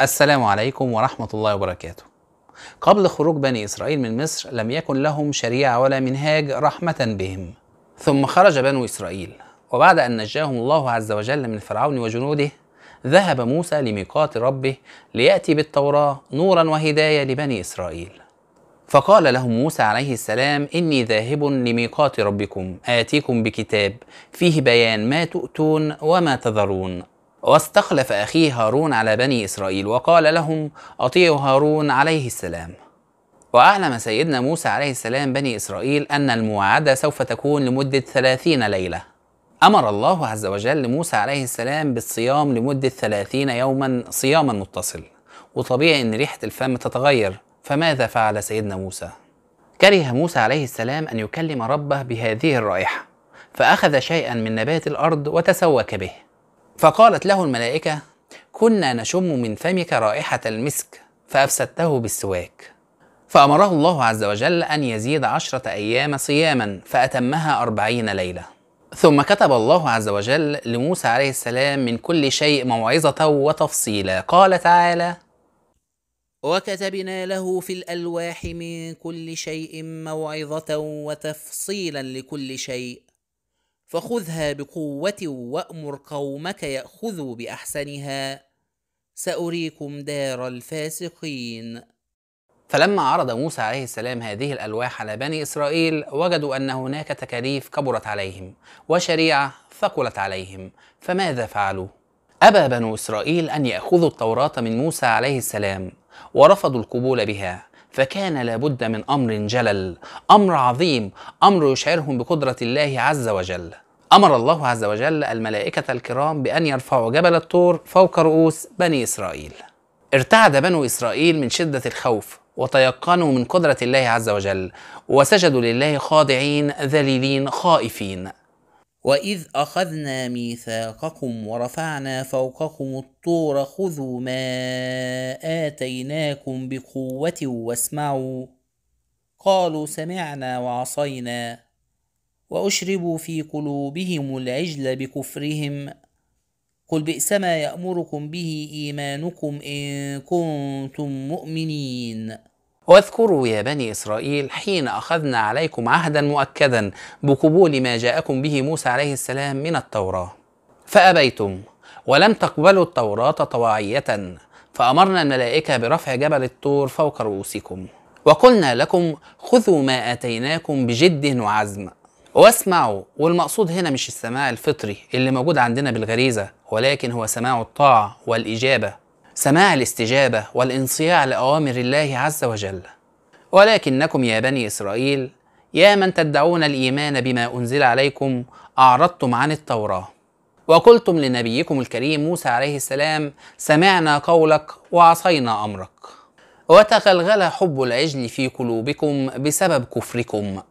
السلام عليكم ورحمة الله وبركاته. قبل خروج بني إسرائيل من مصر لم يكن لهم شريعة ولا منهاج رحمة بهم. ثم خرج بنو إسرائيل وبعد أن نجاهم الله عز وجل من فرعون وجنوده ذهب موسى لميقات ربه ليأتي بالتوراة نورا وهداية لبني إسرائيل. فقال لهم موسى عليه السلام إني ذاهب لميقات ربكم آتيكم بكتاب فيه بيان ما تؤتون وما تذرون واستخلف أخيه هارون على بني إسرائيل وقال لهم أطيعوا هارون عليه السلام وأعلم سيدنا موسى عليه السلام بني إسرائيل أن المواعدة سوف تكون لمدة ثلاثين ليلة أمر الله عز وجل لموسى عليه السلام بالصيام لمدة ثلاثين يوما صياما متصل وطبيعي أن ريحة الفم تتغير فماذا فعل سيدنا موسى؟ كره موسى عليه السلام أن يكلم ربه بهذه الرائحة فأخذ شيئا من نبات الأرض وتسوك به فقالت له الملائكة كنا نشم من فمك رائحة المسك فأفسدته بالسواك فأمره الله عز وجل أن يزيد عشرة أيام صياما فأتمها أربعين ليلة ثم كتب الله عز وجل لموسى عليه السلام من كل شيء موعظة وتفصيلا قال تعالى وكتبنا له في الألواح من كل شيء موعظة وتفصيلا لكل شيء فخذها بقوه وامر قومك ياخذوا باحسنها ساريكم دار الفاسقين فلما عرض موسى عليه السلام هذه الالواح على بني اسرائيل وجدوا ان هناك تكاليف كبرت عليهم وشريعه ثقلت عليهم فماذا فعلوا ابى بنو اسرائيل ان ياخذوا التوراه من موسى عليه السلام ورفضوا القبول بها فكان لابد من امر جلل امر عظيم امر يشعرهم بقدره الله عز وجل امر الله عز وجل الملائكه الكرام بان يرفعوا جبل الطور فوق رؤوس بني اسرائيل ارتعد بنو اسرائيل من شده الخوف وتيقنوا من قدره الله عز وجل وسجدوا لله خاضعين ذليلين خائفين واذ اخذنا ميثاقكم ورفعنا فوقكم الطور خذوا ما اتيناكم بقوه واسمعوا قالوا سمعنا وعصينا واشربوا في قلوبهم العجل بكفرهم قل بئس ما يامركم به ايمانكم ان كنتم مؤمنين واذكروا يا بني إسرائيل حين أخذنا عليكم عهدا مؤكدا بقبول ما جاءكم به موسى عليه السلام من التوراة فأبيتم ولم تقبلوا التوراة طواعية فأمرنا الملائكة برفع جبل الطور فوق رؤوسكم وقلنا لكم خذوا ما آتيناكم بجد وعزم واسمعوا والمقصود هنا مش السماع الفطري اللي موجود عندنا بالغريزة ولكن هو سماع الطاعة والإجابة سماع الاستجابة والانصياع لأوامر الله عز وجل ولكنكم يا بني إسرائيل يا من تدعون الإيمان بما أنزل عليكم أعرضتم عن التوراة وقلتم لنبيكم الكريم موسى عليه السلام سمعنا قولك وعصينا أمرك وتغلغل حب العجل في قلوبكم بسبب كفركم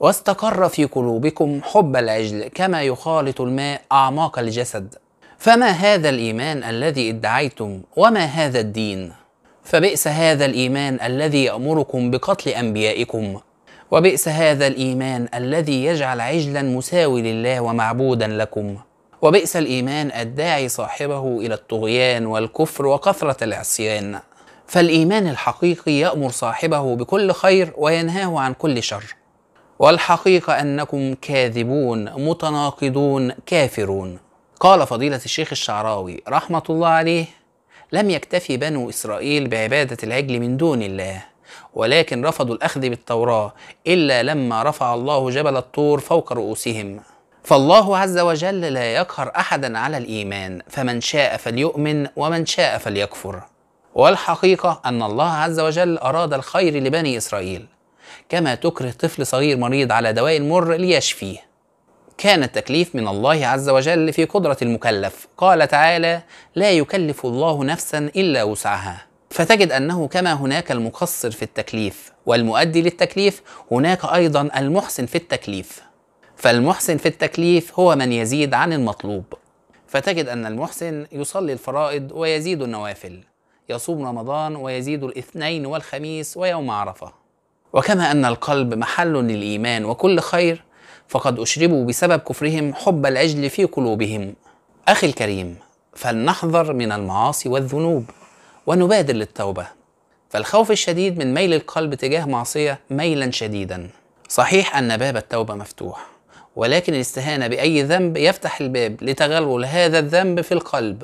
واستقر في قلوبكم حب العجل كما يخالط الماء أعماق الجسد فما هذا الايمان الذي ادعيتم وما هذا الدين فبئس هذا الايمان الذي يامركم بقتل انبيائكم وبئس هذا الايمان الذي يجعل عجلا مساوي لله ومعبودا لكم وبئس الايمان الداعي صاحبه الى الطغيان والكفر وكثره العصيان فالايمان الحقيقي يامر صاحبه بكل خير وينهاه عن كل شر والحقيقه انكم كاذبون متناقضون كافرون قال فضيلة الشيخ الشعراوي رحمة الله عليه لم يكتفي بنو إسرائيل بعبادة العجل من دون الله ولكن رفضوا الأخذ بالتوراة إلا لما رفع الله جبل الطور فوق رؤوسهم فالله عز وجل لا يقهر أحدا على الإيمان فمن شاء فليؤمن ومن شاء فليكفر والحقيقة أن الله عز وجل أراد الخير لبني إسرائيل كما تكره طفل صغير مريض على دواء مر ليشفيه كان التكليف من الله عز وجل في قدرة المكلف قال تعالى لا يكلف الله نفسا إلا وسعها فتجد أنه كما هناك المقصر في التكليف والمؤدي للتكليف هناك أيضا المحسن في التكليف فالمحسن في التكليف هو من يزيد عن المطلوب فتجد أن المحسن يصلي الفرائض ويزيد النوافل يصوم رمضان ويزيد الاثنين والخميس ويوم عرفة وكما أن القلب محل للإيمان وكل خير فقد أشربوا بسبب كفرهم حب العجل في قلوبهم أخي الكريم فلنحذر من المعاصي والذنوب ونبادر للتوبة فالخوف الشديد من ميل القلب تجاه معصية ميلا شديدا صحيح أن باب التوبة مفتوح ولكن الاستهانة بأي ذنب يفتح الباب لتغلغل هذا الذنب في القلب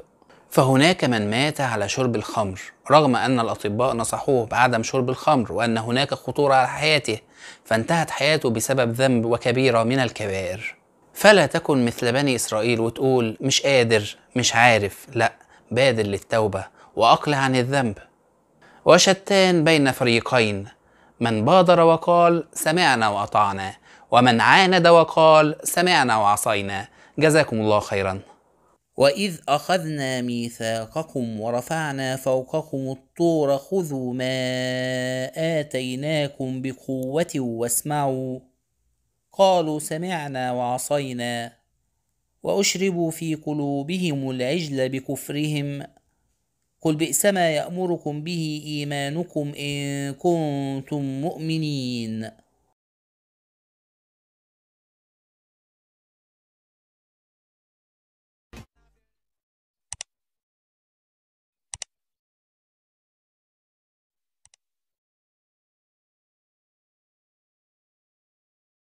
فهناك من مات على شرب الخمر رغم أن الأطباء نصحوه بعدم شرب الخمر وأن هناك خطورة على حياته فانتهت حياته بسبب ذنب وكبيرة من الكبائر فلا تكن مثل بني إسرائيل وتقول مش قادر مش عارف لا بادر للتوبة وأقلع عن الذنب وشتان بين فريقين من بادر وقال سمعنا وأطعنا ومن عاند وقال سمعنا وعصينا جزاكم الله خيراً واذ اخذنا ميثاقكم ورفعنا فوقكم الطور خذوا ما اتيناكم بقوه واسمعوا قالوا سمعنا وعصينا واشربوا في قلوبهم العجل بكفرهم قل بئس ما يامركم به ايمانكم ان كنتم مؤمنين